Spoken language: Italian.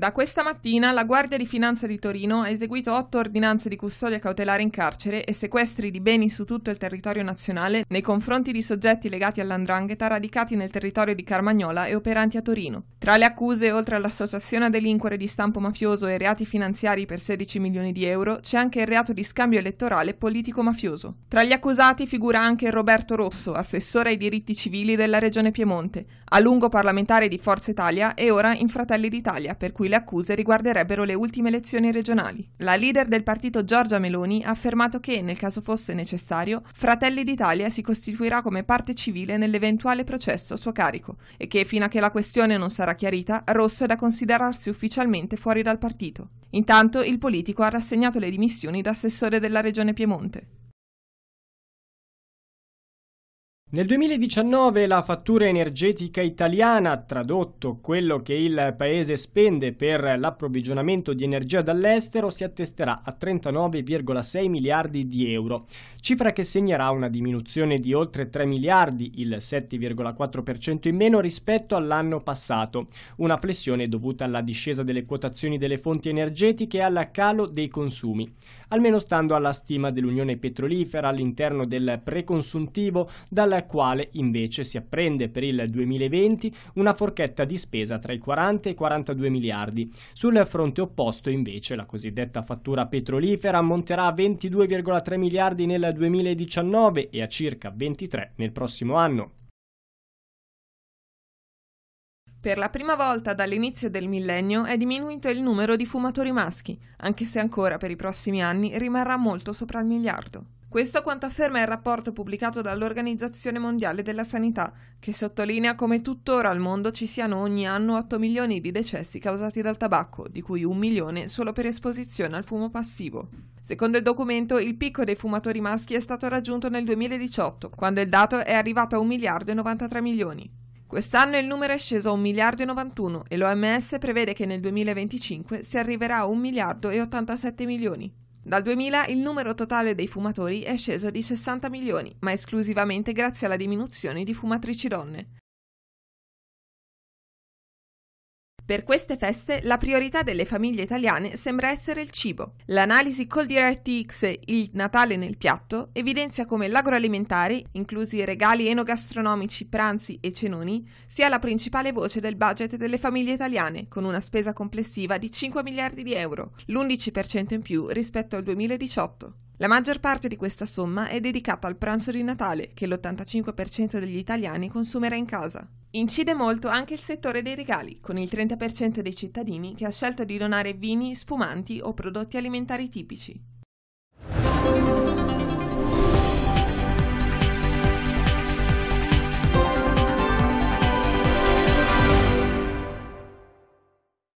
Da questa mattina la Guardia di Finanza di Torino ha eseguito otto ordinanze di custodia cautelare in carcere e sequestri di beni su tutto il territorio nazionale nei confronti di soggetti legati all'andrangheta radicati nel territorio di Carmagnola e operanti a Torino. Tra le accuse, oltre all'associazione a delinquere di stampo mafioso e reati finanziari per 16 milioni di euro, c'è anche il reato di scambio elettorale politico-mafioso. Tra gli accusati figura anche Roberto Rosso, assessore ai diritti civili della Regione Piemonte, a lungo parlamentare di Forza Italia e ora in Fratelli d'Italia, per cui le accuse riguarderebbero le ultime elezioni regionali. La leader del partito Giorgia Meloni ha affermato che, nel caso fosse necessario, Fratelli d'Italia si costituirà come parte civile nell'eventuale processo a suo carico e che, fino a che la questione non sarà chiarita, Rosso è da considerarsi ufficialmente fuori dal partito. Intanto il politico ha rassegnato le dimissioni da assessore della regione Piemonte. Nel 2019 la fattura energetica italiana, tradotto quello che il paese spende per l'approvvigionamento di energia dall'estero, si attesterà a 39,6 miliardi di euro, cifra che segnerà una diminuzione di oltre 3 miliardi, il 7,4% in meno rispetto all'anno passato, una flessione dovuta alla discesa delle quotazioni delle fonti energetiche e al calo dei consumi. Almeno stando alla stima dell'Unione Petrolifera all'interno del preconsuntivo, dalla dal quale invece si apprende per il 2020 una forchetta di spesa tra i 40 e i 42 miliardi. Sul fronte opposto invece la cosiddetta fattura petrolifera ammonterà a 22,3 miliardi nel 2019 e a circa 23 nel prossimo anno. Per la prima volta dall'inizio del millennio è diminuito il numero di fumatori maschi, anche se ancora per i prossimi anni rimarrà molto sopra il miliardo. Questo quanto afferma il rapporto pubblicato dall'Organizzazione Mondiale della Sanità, che sottolinea come tuttora al mondo ci siano ogni anno 8 milioni di decessi causati dal tabacco, di cui un milione solo per esposizione al fumo passivo. Secondo il documento, il picco dei fumatori maschi è stato raggiunto nel 2018, quando il dato è arrivato a 1 miliardo e 93 milioni. Quest'anno il numero è sceso a 1 miliardo e 91 e l'OMS prevede che nel 2025 si arriverà a 1 miliardo e 87 milioni. Dal 2000 il numero totale dei fumatori è sceso di 60 milioni, ma esclusivamente grazie alla diminuzione di fumatrici donne. Per queste feste la priorità delle famiglie italiane sembra essere il cibo. L'analisi ColDirectX Il Natale nel piatto evidenzia come l'agroalimentare, inclusi regali enogastronomici, pranzi e cenoni, sia la principale voce del budget delle famiglie italiane, con una spesa complessiva di 5 miliardi di euro, l'11% in più rispetto al 2018. La maggior parte di questa somma è dedicata al pranzo di Natale, che l'85% degli italiani consumerà in casa. Incide molto anche il settore dei regali, con il 30% dei cittadini che ha scelto di donare vini, spumanti o prodotti alimentari tipici.